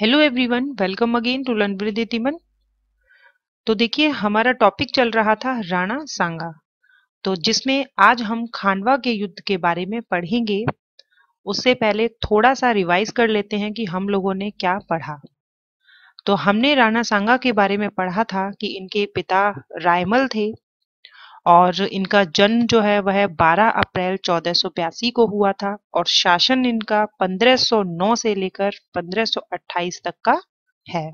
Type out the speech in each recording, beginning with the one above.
hello everyone welcome again to learn with इतिमन तो देखिए हमारा टॉपिक चल रहा था राणा सांगा तो जिसमें आज हम खानवा के युद्ध के बारे में पढ़ेंगे उससे पहले थोड़ा सा रिवाइज कर लेते हैं कि हम लोगों ने क्या पढ़ा तो हमने राणा सांगा के बारे में पढ़ा था कि इनके पिता रायमल थे और इनका जन्म जो है वह 12 अप्रैल चौदह को हुआ था और शासन इनका 1509 से लेकर 1528 तक का है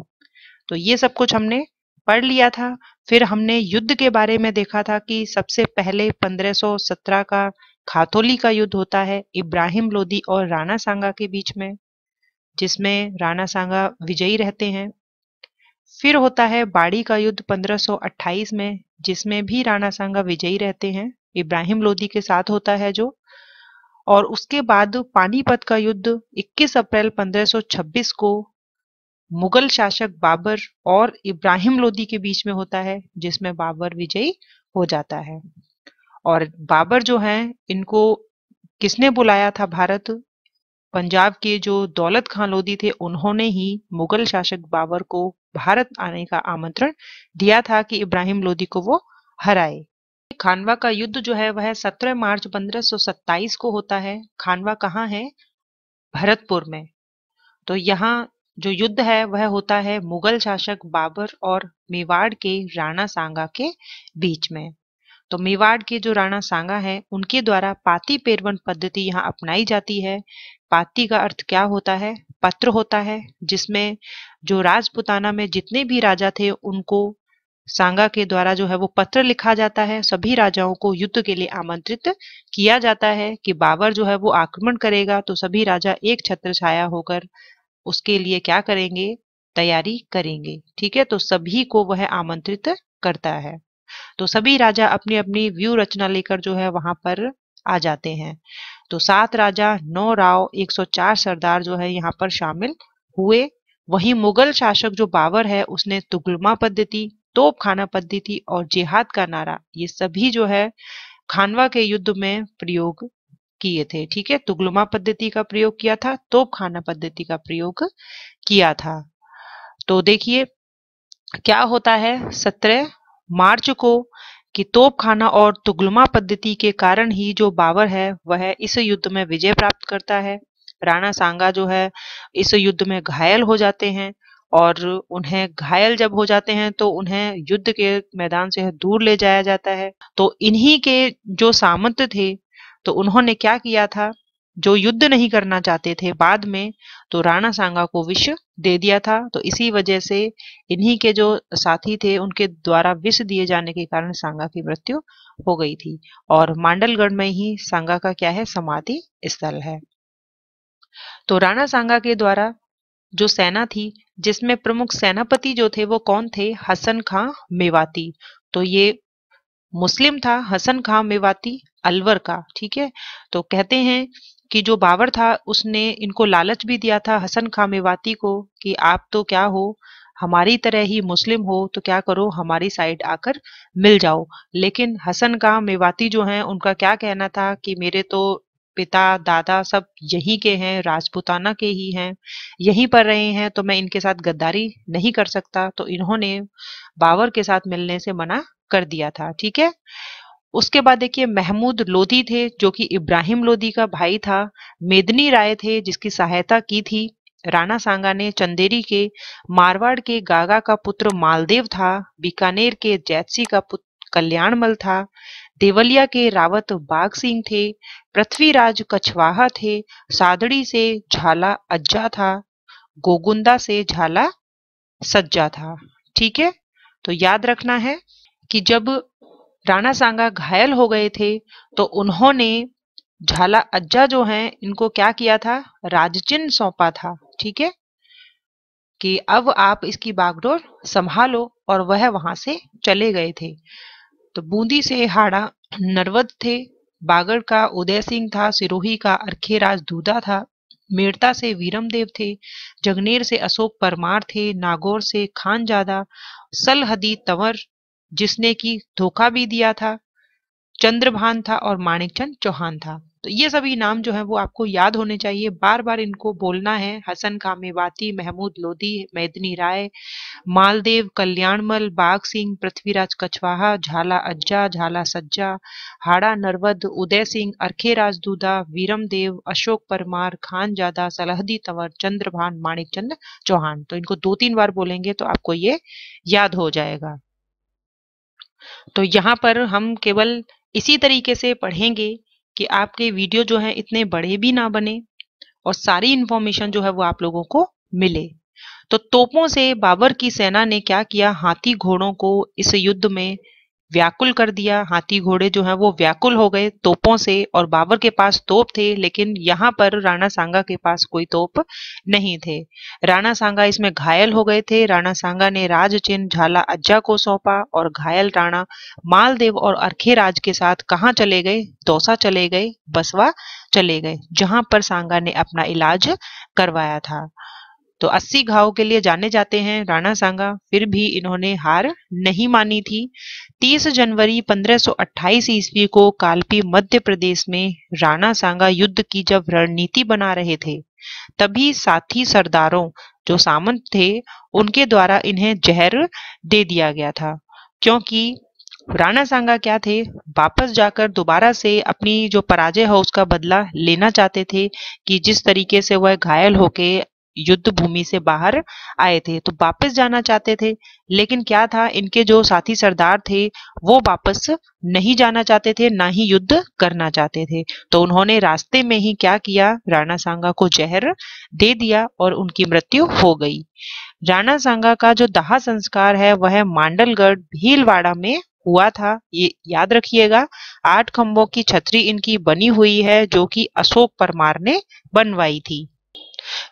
तो ये सब कुछ हमने पढ़ लिया था फिर हमने युद्ध के बारे में देखा था कि सबसे पहले 1517 का खातोली का युद्ध होता है इब्राहिम लोदी और राणा सांगा के बीच में जिसमें राणा सांगा विजयी रहते हैं फिर होता है बाड़ी का युद्ध 1528 में जिसमें भी राणा सांगा विजयी रहते हैं इब्राहिम लोदी के साथ होता है जो और उसके बाद पानीपत का युद्ध 21 अप्रैल 1526 को मुगल शासक बाबर और इब्राहिम लोदी के बीच में होता है जिसमें बाबर विजयी हो जाता है और बाबर जो हैं इनको किसने बुलाया था भारत पंजाब के जो दौलत खां लोदी थे उन्होंने ही मुगल शासक बाबर को भारत आने का आमंत्रण दिया था कि इब्राहिम लोदी को वो हराए खानवा का युद्ध जो है वह 17 मार्च 1527 को होता है खानवा कहाँ है भरतपुर में तो यहाँ जो युद्ध है वह होता है मुगल शासक बाबर और मेवाड़ के राणा सांगा के बीच में तो मेवाड़ के जो राणा सांगा है उनके द्वारा पाती पेरवन पद्धति यहाँ अपनाई जाती है पाती का अर्थ क्या होता है पत्र होता है जिसमें जो राजपुताना में जितने भी राजा थे उनको सांगा के द्वारा जो है वो पत्र लिखा जाता है सभी राजाओं को युद्ध के लिए आमंत्रित किया जाता है कि बाबर जो है वो आक्रमण करेगा तो सभी राजा एक छत्र छाया होकर उसके लिए क्या करेंगे तैयारी करेंगे ठीक है तो सभी को वह आमंत्रित करता है तो सभी राजा अपनी अपनी व्यू रचना लेकर जो है वहां पर आ जाते हैं तो सात राजा नौ राव 104 सरदार जो है यहाँ पर शामिल हुए वहीं मुगल शासक जो बाबर है उसने तुगलमा पद्धति तोपखाना पद्धति और जेहाद का नारा ये सभी जो है खानवा के युद्ध में प्रयोग किए थे ठीक है तुगलमा पद्धति का प्रयोग किया था तोपखाना पद्धति का प्रयोग किया था तो देखिए क्या होता है सत्रह मार्च को कि तोपखाना और तुगलमा पद्धति के कारण ही जो बाबर है वह इस युद्ध में विजय प्राप्त करता है राणा सांगा जो है इस युद्ध में घायल हो जाते हैं और उन्हें घायल जब हो जाते हैं तो उन्हें युद्ध के मैदान से दूर ले जाया जाता है तो इन्हीं के जो सामंत थे तो उन्होंने क्या किया था जो युद्ध नहीं करना चाहते थे बाद में तो राणा सांगा को विष दे दिया था तो इसी वजह से इन्हीं के जो साथी थे उनके द्वारा विष दिए जाने के कारण सांगा की मृत्यु हो गई थी और मांडलगढ़ में ही सांगा का क्या है समाधि स्थल है तो राणा सांगा के द्वारा जो सेना थी जिसमें प्रमुख सेनापति जो थे वो कौन थे हसन खां मेवाती तो ये मुस्लिम था हसन खां मेवाती अलवर का ठीक है तो कहते हैं कि जो बाबर था उसने इनको लालच भी दिया था हसन खामेवाती मेवाती को कि आप तो क्या हो हमारी तरह ही मुस्लिम हो तो क्या करो हमारी साइड आकर मिल जाओ लेकिन हसन खां मेवाती जो हैं उनका क्या कहना था कि मेरे तो पिता दादा सब यहीं के हैं राजपुताना के ही हैं यहीं पर रहे हैं तो मैं इनके साथ गद्दारी नहीं कर सकता तो इन्होंने बाबर के साथ मिलने से मना कर दिया था ठीक है उसके बाद देखिए महमूद लोधी थे जो कि इब्राहिम लोधी का भाई था मेदनी राय थे जिसकी सहायता की थी राणा सांगा ने चंदेरी के मारवाड़ के गागा का पुत्र मालदेव था बीकानेर के जैतसी का पुत्र कल्याणमल था देवलिया के रावत बाग सिंह थे पृथ्वीराज कछवाहा थे सादड़ी से झाला अज्जा था गोगुंदा से झाला सज्जा था ठीक है तो याद रखना है कि जब राणा सांगा घायल हो गए थे तो उन्होंने झाला अज्जा जो हैं इनको क्या किया था राजचिन्ह सौंपा था ठीक है कि अब आप इसकी बागडोर संभालो और वह वहां से चले गए थे तो बूंदी से हाड़ा नरवद थे बागड़ का उदय सिंह था सिरोही का अर्खेराज दूदा था मेड़ता से वीरमदेव थे जगनेर से अशोक परमार थे नागौर से खान जादा सलहदी तंवर जिसने कि धोखा भी दिया था चंद्रभान था और माणिकचंद चौहान था तो ये सभी नाम जो है वो आपको याद होने चाहिए बार बार इनको बोलना है हसन खामेवाती महमूद लोधी मैदनी राय मालदेव कल्याणमल बाग सिंह पृथ्वीराज कछवाहा झाला अज्जा झाला सज्जा हाड़ा नरवद उदय सिंह अर्खेराज राजदूदा वीरम देव अशोक परमार खान जादा सलहदी तंवर चंद्रभान माणिक चंद चौहान तो इनको दो तीन बार बोलेंगे तो आपको ये याद हो जाएगा तो यहाँ पर हम केवल इसी तरीके से पढ़ेंगे कि आपके वीडियो जो है इतने बड़े भी ना बने और सारी इंफॉर्मेशन जो है वो आप लोगों को मिले तो तोपों से बाबर की सेना ने क्या किया हाथी घोड़ों को इस युद्ध में व्याकुल कर दिया हाथी घोड़े जो है वो व्याकुल हो गए तोपों से और बाबर के पास तोप थे लेकिन यहाँ पर राणा सांगा के पास कोई तोप नहीं थे राणा सांगा इसमें घायल हो गए थे राणा सांगा ने राज चिन्ह झाला अज्जा को सौंपा और घायल राणा मालदेव और अर्खे राज के साथ कहाँ चले गए दौसा चले गए बसवा चले गए जहां पर सांगा ने अपना इलाज करवाया था तो 80 घाव के लिए जाने जाते हैं राणा सांगा फिर भी इन्होंने हार नहीं मानी थी 30 जनवरी 1528 ईस्वी को कालपी मध्य प्रदेश में राणा सांगा युद्ध की जब रणनीति बना रहे थे तभी साथी सरदारों जो सामंत थे उनके द्वारा इन्हें जहर दे दिया गया था क्योंकि राणा सांगा क्या थे वापस जाकर दोबारा से अपनी जो पराजय है उसका बदला लेना चाहते थे कि जिस तरीके से वह घायल होके युद्ध भूमि से बाहर आए थे तो वापस जाना चाहते थे लेकिन क्या था इनके जो साथी सरदार थे वो वापस नहीं जाना चाहते थे ना ही युद्ध करना चाहते थे तो उन्होंने रास्ते में ही क्या किया राणा सांगा को जहर दे दिया और उनकी मृत्यु हो गई राणा सांगा का जो दाह संस्कार है वह मांडलगढ़ भीलवाड़ा में हुआ था ये याद रखिएगा आठ खंभों की छतरी इनकी बनी हुई है जो कि अशोक परमार ने बनवाई थी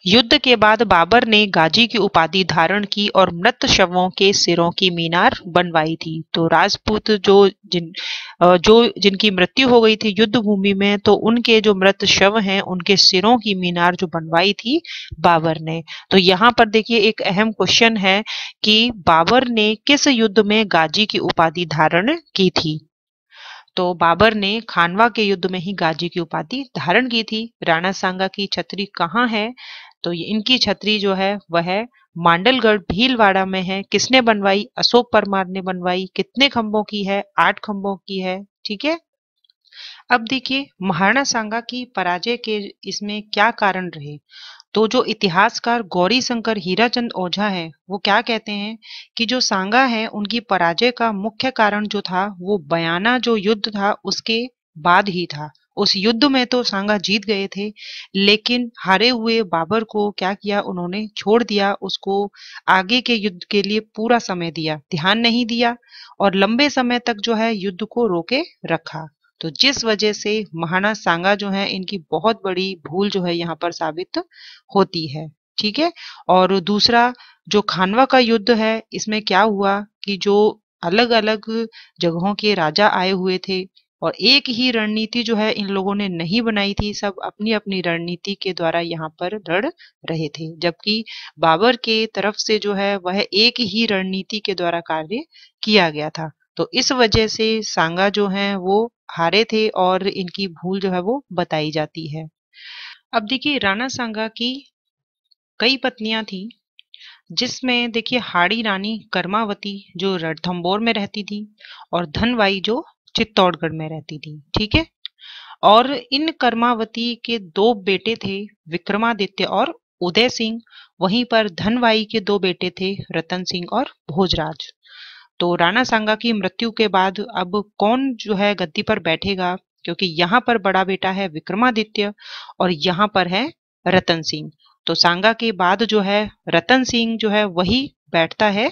युद्ध के बाद बाबर ने गाजी की उपाधि धारण की और मृत शवों के सिरों की मीनार बनवाई थी तो राजपूत जो जिन जो जिनकी मृत्यु हो गई थी युद्ध भूमि में तो उनके जो मृत शव हैं उनके सिरों की मीनार जो बनवाई थी बाबर ने तो यहाँ पर देखिए एक अहम क्वेश्चन है कि बाबर ने किस युद्ध में गाजी की उपाधि धारण की थी तो बाबर ने खानवा के युद्ध में ही गाजी की उपाधि धारण की थी राणा सांगा की छतरी कहाँ है तो ये इनकी छतरी जो है वह मांडलगढ़ भीलवाड़ा में है किसने बनवाई अशोक परमार ने बनवाई कितने खंभों की है आठ खंभों की है ठीक है अब देखिए महाराणा सांगा की पराजय के इसमें क्या कारण रहे तो जो इतिहासकार गौरी शंकर हीराचंद ओझा है वो क्या कहते हैं कि जो सांगा है उनकी पराजय का मुख्य कारण जो था वो बयाना जो युद्ध था उसके बाद ही था उस युद्ध में तो सांगा जीत गए थे लेकिन हारे हुए बाबर को क्या किया उन्होंने छोड़ दिया उसको आगे के युद्ध के लिए पूरा समय दिया ध्यान नहीं दिया और लंबे समय तक जो है युद्ध को रोके रखा तो जिस वजह से महाना सांगा जो है इनकी बहुत बड़ी भूल जो है यहाँ पर साबित होती है ठीक है और दूसरा जो खानवा का युद्ध है इसमें क्या हुआ कि जो अलग अलग जगहों के राजा आए हुए थे और एक ही रणनीति जो है इन लोगों ने नहीं बनाई थी सब अपनी अपनी रणनीति के द्वारा यहाँ पर लड़ रहे थे जबकि बाबर के तरफ से जो है वह एक ही रणनीति के द्वारा कार्य किया गया था तो इस वजह से सांगा जो है वो हारे थे और इनकी भूल जो है वो बताई जाती है अब देखिए राणा सांगा की कई पत्नियां थी जिसमें देखिए हाड़ी रानी कर्मावती जो रणथम्बोर में रहती थी और धनवाई जो चित्तौड़गढ़ में रहती थी ठीक है और इन कर्मावती के दो बेटे थे विक्रमादित्य और उदय सिंह वहीं पर धनवाई के दो बेटे थे रतन सिंह और भोजराज तो राणा सांगा की मृत्यु के बाद अब कौन जो है गद्दी पर बैठेगा क्योंकि यहाँ पर बड़ा बेटा है विक्रमादित्य और यहाँ पर है रतन सिंह तो सांगा के बाद जो है रतन सिंह जो है वही बैठता है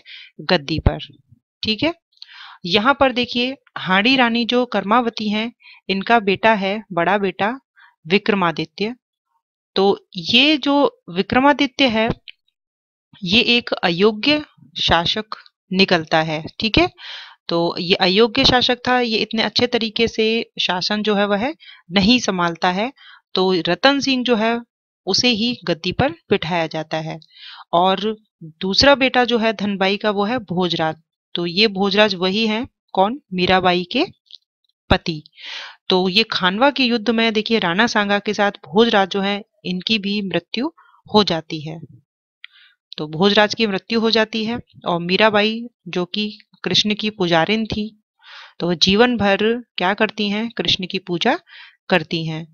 गद्दी पर ठीक है यहाँ पर देखिए हाड़ी रानी जो कर्मावती हैं इनका बेटा है बड़ा बेटा विक्रमादित्य तो ये जो विक्रमादित्य है ये एक अयोग्य शासक निकलता है ठीक है तो ये अयोग्य शासक था ये इतने अच्छे तरीके से शासन जो है वह नहीं संभालता है तो रतन सिंह जो है उसे ही गद्दी पर बिठाया जाता है और दूसरा बेटा जो है धनबाई का वो है भोजराज तो ये भोजराज वही है कौन मीराबाई के पति तो ये खानवा के युद्ध में देखिए राणा सांगा के साथ भोजराज जो है इनकी भी मृत्यु हो जाती है तो भोजराज की मृत्यु हो जाती है और मीराबाई जो कि कृष्ण की पुजारिन थी तो वह जीवन भर क्या करती हैं कृष्ण की पूजा करती हैं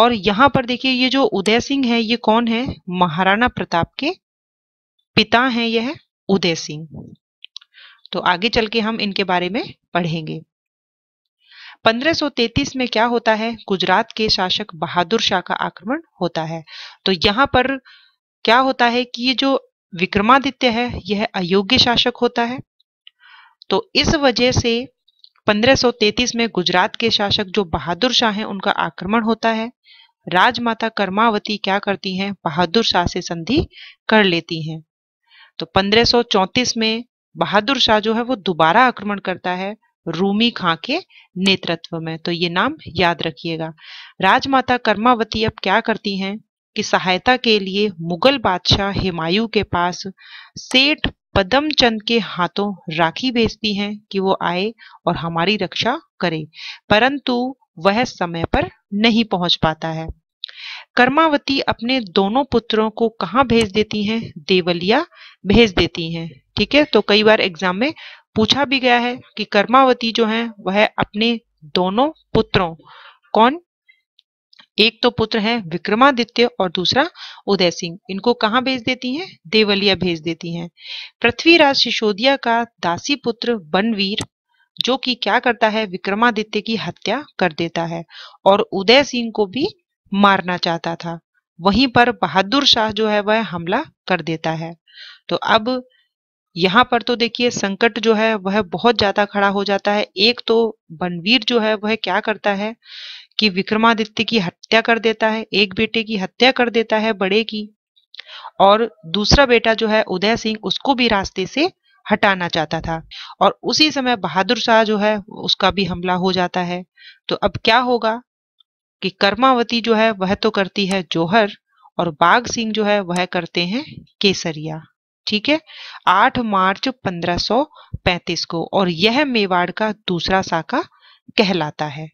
और यहाँ पर देखिए ये जो उदय सिंह है ये कौन है महाराणा प्रताप के पिता हैं यह उदय सिंह तो आगे चल के हम इनके बारे में पढ़ेंगे 1533 में क्या होता है गुजरात के शासक बहादुर शाह का आक्रमण होता है तो यहाँ पर क्या होता है कि ये जो विक्रमादित्य है यह अयोग्य शासक होता है तो इस वजह से 1533 में गुजरात के शासक जो बहादुर शाह हैं उनका आक्रमण होता है राजमाता कर्मावती क्या करती हैं बहादुर शाह से संधि कर लेती हैं तो 1534 में बहादुर शाह जो है वो दोबारा आक्रमण करता है रूमी खां के नेतृत्व में तो ये नाम याद रखिएगा राजमाता कर्मावती अब क्या करती हैं कि सहायता के लिए मुगल बादशाह हिमायू के पास सेठ पदमचंद के हाथों राखी भेजती हैं कि वो आए और हमारी रक्षा करे परंतु वह समय पर नहीं पहुंच पाता है कर्मावती अपने दोनों पुत्रों को कहा भेज देती हैं देवलिया भेज देती हैं ठीक है तो कई बार एग्जाम में पूछा भी गया है कि कर्मावती जो है वह अपने दोनों पुत्रों कौन एक तो पुत्र है विक्रमादित्य और दूसरा उदय सिंह इनको कहाँ भेज देती हैं देवलिया भेज देती हैं पृथ्वीराज सिसोदिया का दासी पुत्र बनवीर जो कि क्या करता है विक्रमादित्य की हत्या कर देता है और उदय सिंह को भी मारना चाहता था वहीं पर बहादुर शाह जो है वह हमला कर देता है तो अब यहाँ पर तो देखिए संकट जो है वह बहुत ज्यादा खड़ा हो जाता है एक तो बनवीर जो है वह क्या करता है कि विक्रमादित्य की हत्या कर देता है एक बेटे की हत्या कर देता है बड़े की और दूसरा बेटा जो है उदय सिंह उसको भी रास्ते से हटाना चाहता था और उसी समय बहादुर शाह जो है उसका भी हमला हो जाता है तो अब क्या होगा कि कर्मावती जो है वह तो करती है जोहर और बाघ सिंह जो है वह करते हैं केसरिया ठीक है 8 मार्च 1535 को और यह मेवाड़ का दूसरा शाखा कहलाता है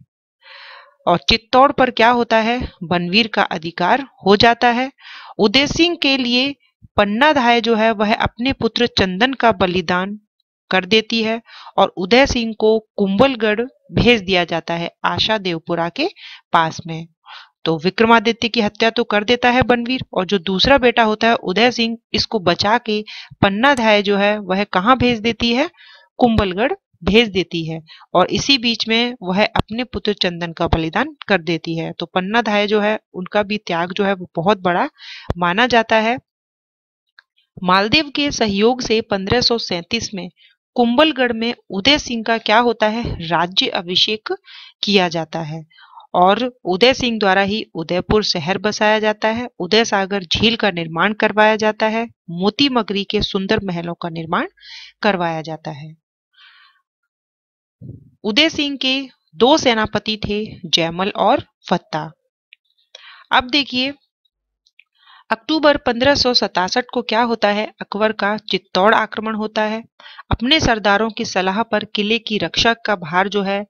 और चित्तौड़ पर क्या होता है बनवीर का अधिकार हो जाता है उदय सिंह के लिए पन्नाधाय जो है वह अपने पुत्र चंदन का बलिदान कर देती है और उदय सिंह को कुंबलगढ़ भेज दिया जाता है आशा देवपुरा के पास में तो विक्रमादित्य की हत्या तो कर देता है बनवीर और जो दूसरा बेटा होता है उदय सिंह इसको बचा के धाय जो है वह कहा भेज देती है कुंभलगढ़ भेज देती है और इसी बीच में वह अपने पुत्र चंदन का बलिदान कर देती है तो पन्ना धाय जो है उनका भी त्याग जो है वो बहुत बड़ा माना जाता है मालदीव के सहयोग से 1537 में कुंबलगढ़ में उदय सिंह का क्या होता है राज्य अभिषेक किया जाता है और उदय सिंह द्वारा ही उदयपुर शहर बसाया जाता है उदय सागर झील का निर्माण करवाया जाता है मोती मगरी के सुंदर महलों का निर्माण करवाया जाता है उदय सिंह के दो सेनापति थे जयमल और फत्ता अब देखिए अक्टूबर पंद्रह को क्या होता है अकबर का चित्तौड़ आक्रमण होता है अपने सरदारों की सलाह पर किले की रक्षा का भार जो है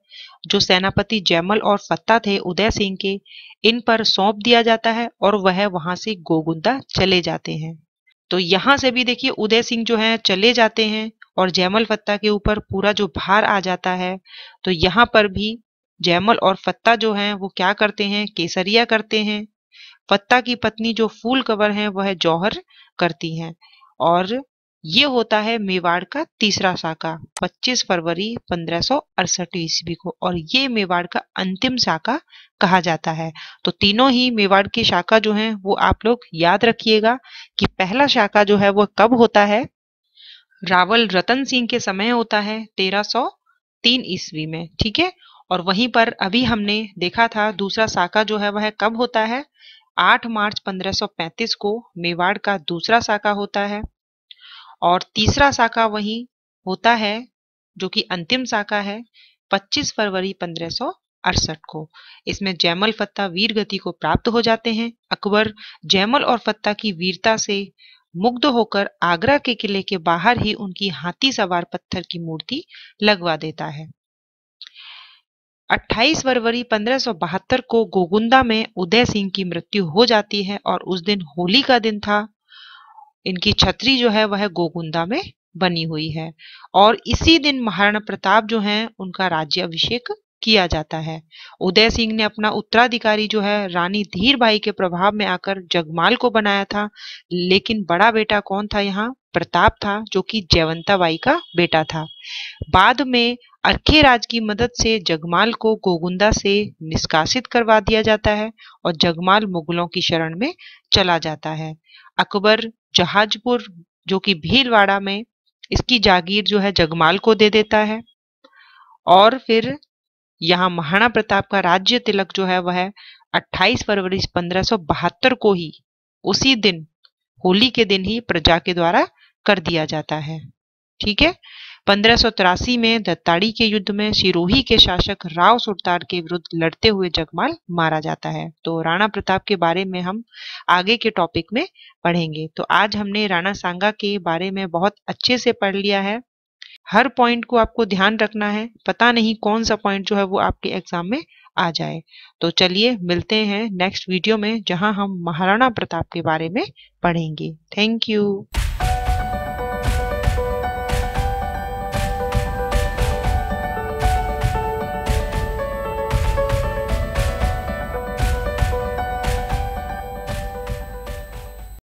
जो सेनापति जयमल और फत्ता थे उदय सिंह के इन पर सौंप दिया जाता है और वह वहां से गोगुंदा चले जाते हैं तो यहाँ से भी देखिए उदय सिंह जो है चले जाते हैं और जयमल फत्ता के ऊपर पूरा जो भार आ जाता है तो यहाँ पर भी जयमल और फत्ता जो है वो क्या करते हैं केसरिया करते हैं फत्ता की पत्नी जो फूल कवर है वह जौहर करती है और ये होता है मेवाड़ का तीसरा शाखा 25 फरवरी पंद्रह ईस्वी को और ये मेवाड़ का अंतिम शाखा कहा जाता है तो तीनों ही मेवाड़ की शाखा जो है वो आप लोग याद रखिएगा कि पहला शाखा जो है वो कब होता है रावल रतन सिंह के समय होता है 1303 ईस्वी में ठीक है और वहीं पर अभी हमने देखा था दूसरा शाखा जो है वह कब होता है 8 मार्च 1535 को मेवाड़ का दूसरा शाखा होता है और तीसरा शाखा वही होता है जो कि अंतिम शाखा है 25 फरवरी पंद्रह अड़सठ को इसमें जैमल फत्ता वीर गति को प्राप्त हो जाते हैं अकबर जैमल और फत्ता की वीरता से मुग्ध होकर आगरा के किले के बाहर ही उनकी हाथी सवार पत्थर की मूर्ति लगवा देता है 28 फरवरी पंद्रह को गोगुंदा में उदय सिंह की मृत्यु हो जाती है और उस दिन होली का दिन था इनकी छतरी जो है वह गोगुंदा में बनी हुई है और इसी दिन महाराणा प्रताप जो हैं उनका राज्य अभिषेक किया जाता है उदय सिंह ने अपना उत्तराधिकारी जो है रानी भाई के प्रभाव में आकर जगमाल को बनाया था लेकिन बड़ा बेटा कौन था यहाँ प्रताप था जो कि जयवंताबाई का बेटा था बाद में अर्खेराज की मदद से जगमाल को गोगुंदा से निष्कासित करवा दिया जाता है और जगमाल मुगलों की शरण में चला जाता है अकबर जहाजपुर जो कि भीलवाड़ा में इसकी जागीर जो है जगमाल को दे देता है और फिर यहाँ महाराणा प्रताप का राज्य तिलक जो है वह 28 फरवरी पंद्रह को ही उसी दिन होली के दिन ही प्रजा के द्वारा कर दिया जाता है ठीक है पंद्रह में दत्ताड़ी के युद्ध में सिरोही के शासक राव सुल्तान के विरुद्ध लड़ते हुए जगमाल मारा जाता है तो राणा प्रताप के बारे में हम आगे के टॉपिक में पढ़ेंगे तो आज हमने राणा सांगा के बारे में बहुत अच्छे से पढ़ लिया है हर पॉइंट को आपको ध्यान रखना है पता नहीं कौन सा पॉइंट जो है वो आपके एग्जाम में आ जाए तो चलिए मिलते हैं नेक्स्ट वीडियो में जहां हम महाराणा प्रताप के बारे में पढ़ेंगे थैंक यू